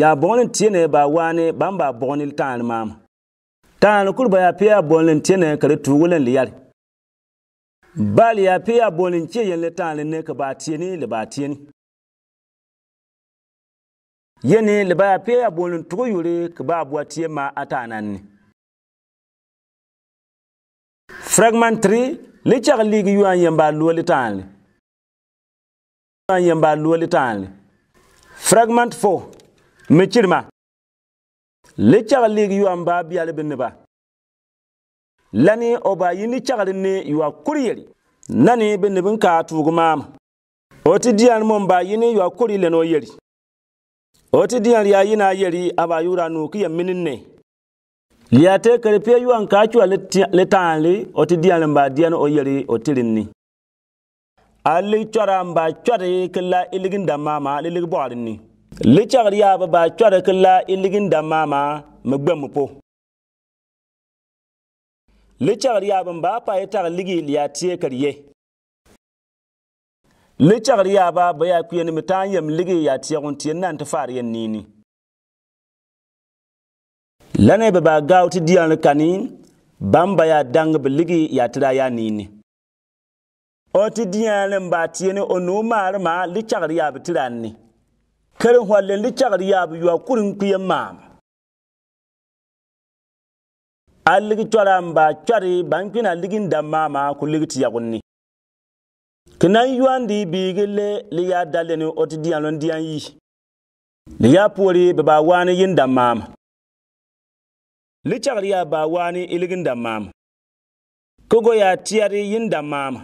yaa bõgl n baa waane bãmb baa bõg nil tãan maama tãan kurba yaa pɩ yaa bõl n tẽne ka d n yare bal yaa pɩ yaa bõl n yen tãan ne ka baa tɩɩni le baa tɩɩni yene le ba yaa pɩ yaa n tʋg yʋre ka baa boa tɩ ma a tãana ne fragmentry le kɛg lig yuã n yen loa le tãanre fragment 4 mi chirma le chagl lig yuwan ba biyal bi niba lani o ba yini chagl ne yuwa kuriyeri nani bi nibin ka tugu maam o ti diyan mon ba yini yuwa kuri leno yeri o ti a ya a yeri aba yura nu ya minin ne liyate karfe yuwan ka cuwa litanli o ti diyan ba diyan o yeli o tirin ni ali chora mba chori kila iligin da mama lilig bwarin ni lichagri ya bi ba chɔri ki la iligin da mama mi gbe mi po lichagri ya ba pa yi tag ligi ya tie karye. ye ya ba bi ya kuyen mi tan ligi ya tie kun tie nan ti far yen nini lane bi ba gaw ti diyan kani bamba ya dang bi ligi ya tira ya nini o ti diyan ba tie ni onu marma mar ma lichagri ya bi tira ni nwa hwallen li chagar yabu yuwa kurin kuyen maam alligi choran ba chori ban kwin alligin da mama ku ligiti yagunni kinan yuwandi bigile li ya daleni oti diyan lon diyan yi li ya puori ba ba wani yin da li chagar ya ba wani iligin da mama kogo ya tiyari yin da mama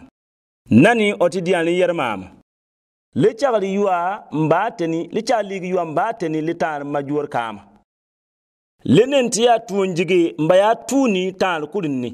nani oti diyan li le chagr yuwa n baa tɩni le chag liig yuwa n baa le ma juor kaama le nen tɩ yaa tuun jige n ba yaa tuuni ni